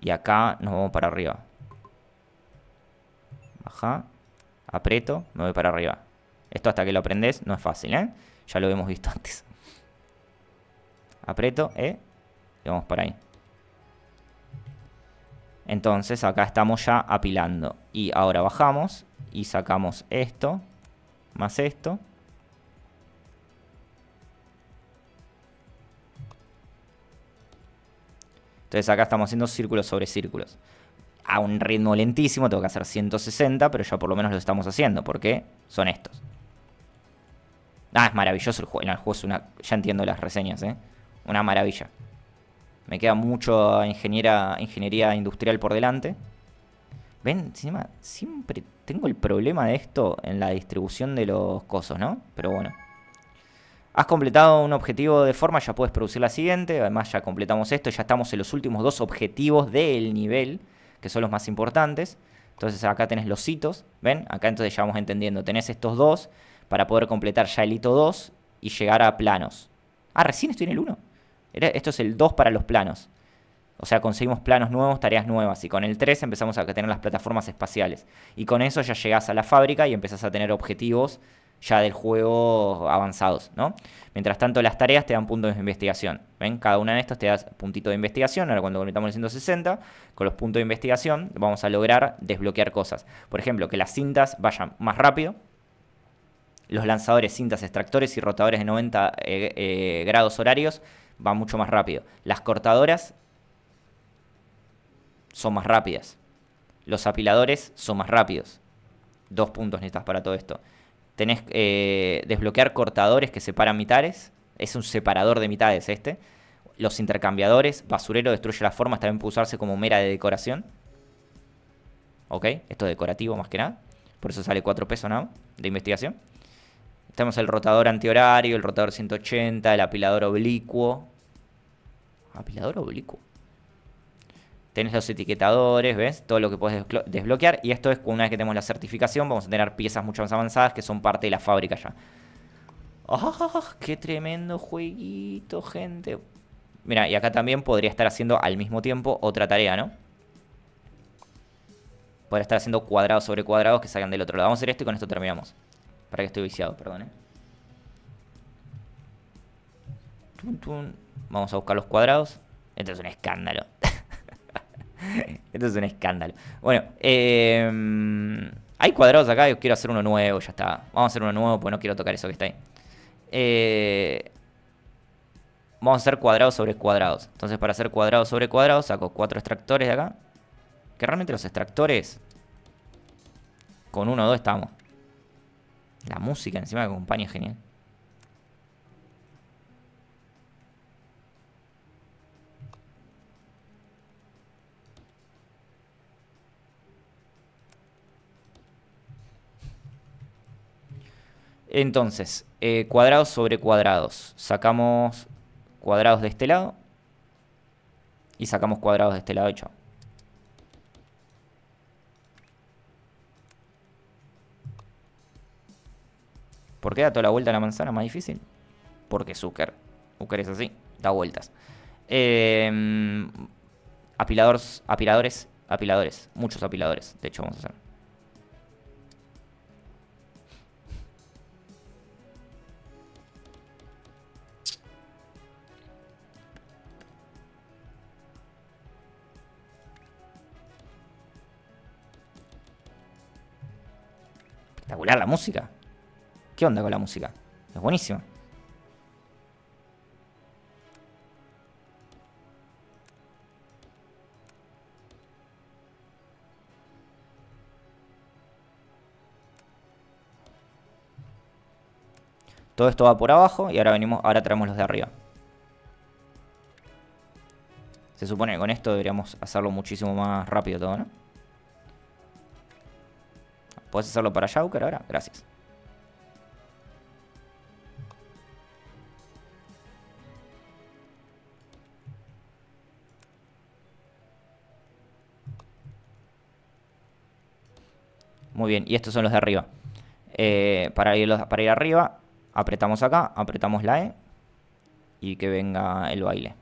Y acá nos vamos para arriba. Baja aprieto, me voy para arriba. Esto hasta que lo aprendes no es fácil, ¿eh? Ya lo hemos visto antes. Aprieto, ¿eh? Y vamos para ahí. Entonces acá estamos ya apilando. Y ahora bajamos y sacamos esto, más esto. Entonces acá estamos haciendo círculos sobre círculos a un ritmo lentísimo, tengo que hacer 160, pero ya por lo menos lo estamos haciendo, porque son estos. Ah, es maravilloso el juego. Ya entiendo las reseñas, ¿eh? Una maravilla. Me queda mucho ingeniería industrial por delante. Ven, siempre tengo el problema de esto en la distribución de los cosos, ¿no? Pero bueno. Has completado un objetivo de forma, ya puedes producir la siguiente. Además, ya completamos esto, ya estamos en los últimos dos objetivos del nivel que son los más importantes. Entonces acá tenés los hitos, ¿ven? Acá entonces ya vamos entendiendo, tenés estos dos para poder completar ya el hito 2 y llegar a planos. Ah, recién estoy en el 1. Esto es el 2 para los planos. O sea, conseguimos planos nuevos, tareas nuevas. Y con el 3 empezamos a tener las plataformas espaciales. Y con eso ya llegás a la fábrica y empezás a tener objetivos ya del juego avanzados, ¿no? Mientras tanto, las tareas te dan puntos de investigación. ¿Ven? Cada una de estas te da puntito de investigación. Ahora cuando conectamos el 160, con los puntos de investigación vamos a lograr desbloquear cosas. Por ejemplo, que las cintas vayan más rápido. Los lanzadores, cintas, extractores y rotadores de 90 eh, eh, grados horarios van mucho más rápido. Las cortadoras son más rápidas. Los apiladores son más rápidos. Dos puntos necesitas para todo esto. Tenés eh, desbloquear cortadores que separan mitades. Es un separador de mitades este. Los intercambiadores, basurero, destruye las formas, también puede usarse como mera de decoración. ¿Ok? Esto es decorativo más que nada. Por eso sale 4 pesos ¿no? de investigación. Tenemos el rotador antihorario, el rotador 180, el apilador oblicuo. ¿Apilador oblicuo? Tienes los etiquetadores, ¿ves? Todo lo que puedes desbloquear. Y esto es una vez que tenemos la certificación, vamos a tener piezas mucho más avanzadas que son parte de la fábrica ya. ¡Ah! qué tremendo jueguito, gente! Mira, y acá también podría estar haciendo al mismo tiempo otra tarea, ¿no? Podría estar haciendo cuadrados sobre cuadrados que salgan del otro lado. Vamos a hacer esto y con esto terminamos. Para que estoy viciado, perdón, ¿eh? Vamos a buscar los cuadrados. Esto es un escándalo. Esto es un escándalo. Bueno, em, hay cuadrados acá. Yo quiero hacer uno nuevo, ya está. Vamos a hacer uno nuevo porque no quiero tocar eso que está ahí. Eh, vamos a hacer cuadrados sobre cuadrados. Entonces, para hacer cuadrados sobre cuadrados, saco cuatro extractores de acá. Que realmente los extractores. Con uno o dos estamos. La música encima que acompaña es genial. Entonces, eh, cuadrados sobre cuadrados. Sacamos cuadrados de este lado. Y sacamos cuadrados de este lado hecho. ¿Por qué da toda la vuelta a la manzana más difícil? Porque Zucker. Zucker es así, da vueltas. Em, apiladores, apiladores, apiladores. Muchos apiladores, de hecho, vamos a hacer. espectacular la música. ¿Qué onda con la música? Es buenísima. Todo esto va por abajo y ahora venimos, ahora traemos los de arriba. Se supone que con esto deberíamos hacerlo muchísimo más rápido todo, ¿no? ¿Puedes hacerlo para Shauker ahora? Gracias. Muy bien, y estos son los de arriba. Eh, para, ir para ir arriba, apretamos acá, apretamos la E y que venga el baile.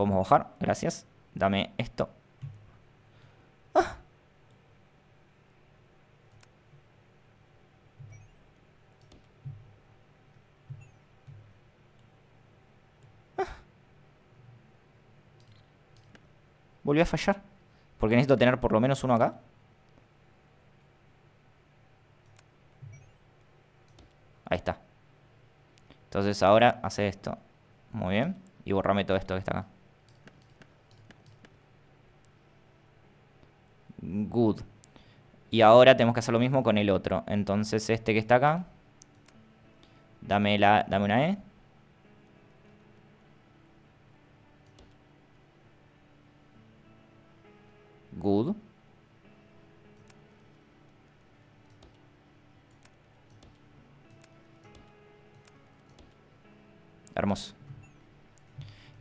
Podemos bajar, gracias. Dame esto. Ah. Volvió a fallar. Porque necesito tener por lo menos uno acá. Ahí está. Entonces ahora hace esto. Muy bien. Y borrame todo esto que está acá. good. Y ahora tenemos que hacer lo mismo con el otro. Entonces este que está acá. Dame, la, dame una E. Good. Hermoso.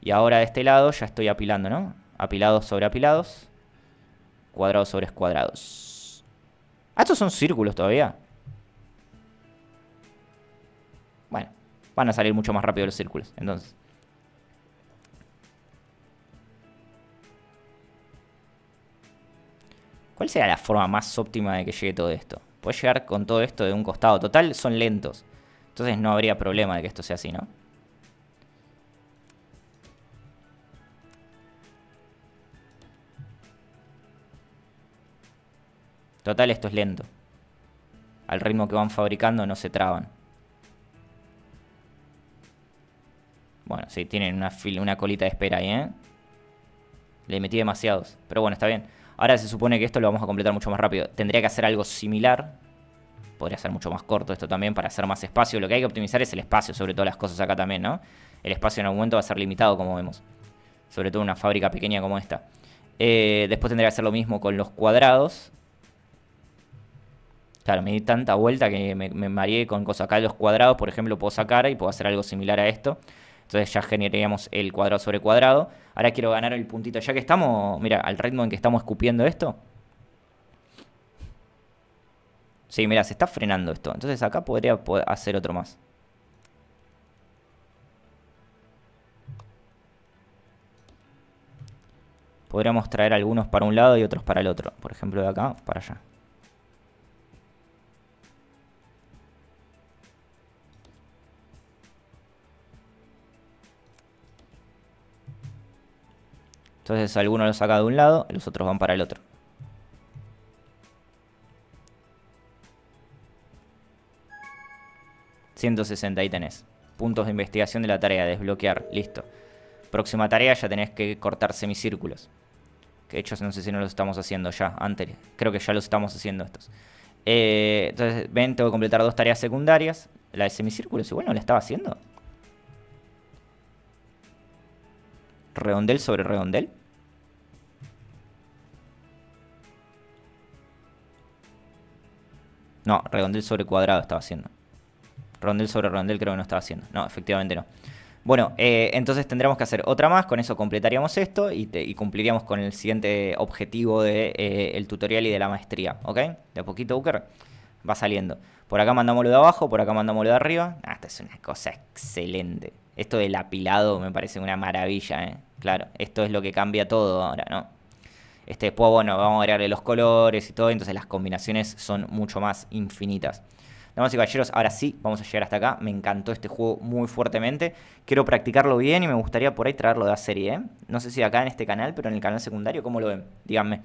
Y ahora de este lado ya estoy apilando, ¿no? Apilados sobre apilados cuadrados sobre cuadrados. ¿Ah, estos son círculos todavía? Bueno, van a salir mucho más rápido los círculos, entonces. ¿Cuál será la forma más óptima de que llegue todo esto? Puede llegar con todo esto de un costado. Total, son lentos. Entonces no habría problema de que esto sea así, ¿no? Total, esto es lento. Al ritmo que van fabricando no se traban. Bueno, sí, tienen una, colita de espera ahí, ¿eh? Le metí demasiados. Pero bueno, está bien. Ahora se supone que esto lo vamos a completar mucho más rápido. Tendría que hacer algo similar. Podría ser mucho más corto esto también para hacer más espacio. Lo que hay que optimizar es el espacio, sobre todo las cosas acá también, ¿no? El espacio en algún momento va a ser limitado, como vemos. Sobre todo en una fábrica pequeña como esta. Eh, después tendría que hacer lo mismo con los cuadrados. Claro, me di tanta vuelta que me, mareé con cosas. Acá los cuadrados, por ejemplo, puedo sacar y puedo hacer algo similar a esto. Entonces ya generaríamos el cuadrado sobre cuadrado. Ahora quiero ganar el puntito. Ya que estamos, mira, al ritmo en que estamos escupiendo esto. Sí, mira, se está frenando esto. Entonces acá podría hacer otro más. Podríamos traer algunos para un lado y otros para el otro. Por ejemplo, de acá para allá. Entonces alguno lo saca de un lado, los otros van para el otro. ...160 ahí tenés... ...puntos de investigación de la tarea... ...desbloquear, listo... ...próxima tarea ya tenés que cortar semicírculos... ...que hechos, no sé si no los estamos haciendo ya... ...antes, creo que ya los estamos haciendo estos... Eh, entonces, ven, tengo que completar dos tareas secundarias. La de semicírculos igual no la estaba haciendo. redondel sobre redondel. No, redondel sobre cuadrado estaba haciendo. Redondel sobre redondel creo que no estaba haciendo. No, efectivamente no. Bueno, eh, entonces tendremos que hacer otra más, con eso completaríamos esto y, cumpliríamos con el siguiente objetivo del de, eh, el tutorial y de la maestría, ¿ok? De a poquito, Booker, va saliendo. Por acá mandamos lo de abajo, por acá mandamos lo de arriba. Ah, esta es una cosa excelente. Esto del apilado me parece una maravilla, ¿eh? claro, esto es lo que cambia todo ahora, ¿no? Este, después, bueno, vamos a agregarle los colores y todo, entonces las combinaciones son mucho más infinitas. Damas y caballeros, ahora sí, vamos a llegar hasta acá. Me encantó este juego muy fuertemente. Quiero practicarlo bien y me gustaría por ahí traerlo de la serie, ¿eh? No sé si acá en este canal, pero en el canal secundario, ¿cómo lo ven? Díganme.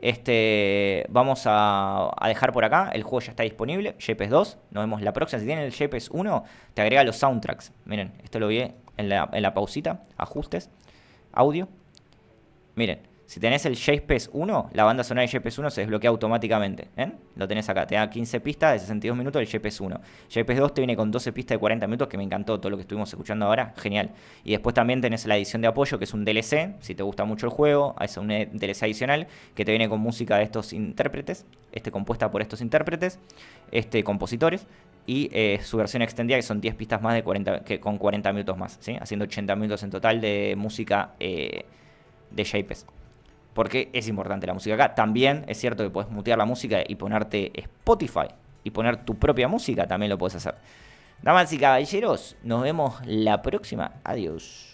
Este, vamos a, dejar por acá. El juego ya está disponible. JPS 2. Nos vemos la próxima. Si tienen el JPS 1, te agrega los soundtracks. Miren, esto lo vi en la pausita. Ajustes audio. Miren, si tenés el JPS e 1, la banda sonora de JPEG 1 se desbloquea automáticamente. ¿eh? Lo tenés acá, te da 15 pistas de 62 minutos el JPS e 1. JPS e 2 te viene con 12 pistas de 40 minutos, que me encantó todo lo que estuvimos escuchando ahora, genial. Y después también tenés la edición de apoyo, que es un DLC, si te gusta mucho el juego, es un eh, DLC adicional, que te viene con música de estos intérpretes, este compuesta por estos intérpretes, este compositores y eh, su versión extendida, que son 10 pistas más de 40, con 40 minutos más, haciendo 80 minutos en total de música eh, de Shapes. Porque es importante la música acá. También es cierto que puedes mutear la música y ponerte Spotify y poner tu propia música, también lo puedes hacer. Damas y caballeros, nos vemos la próxima. Adiós.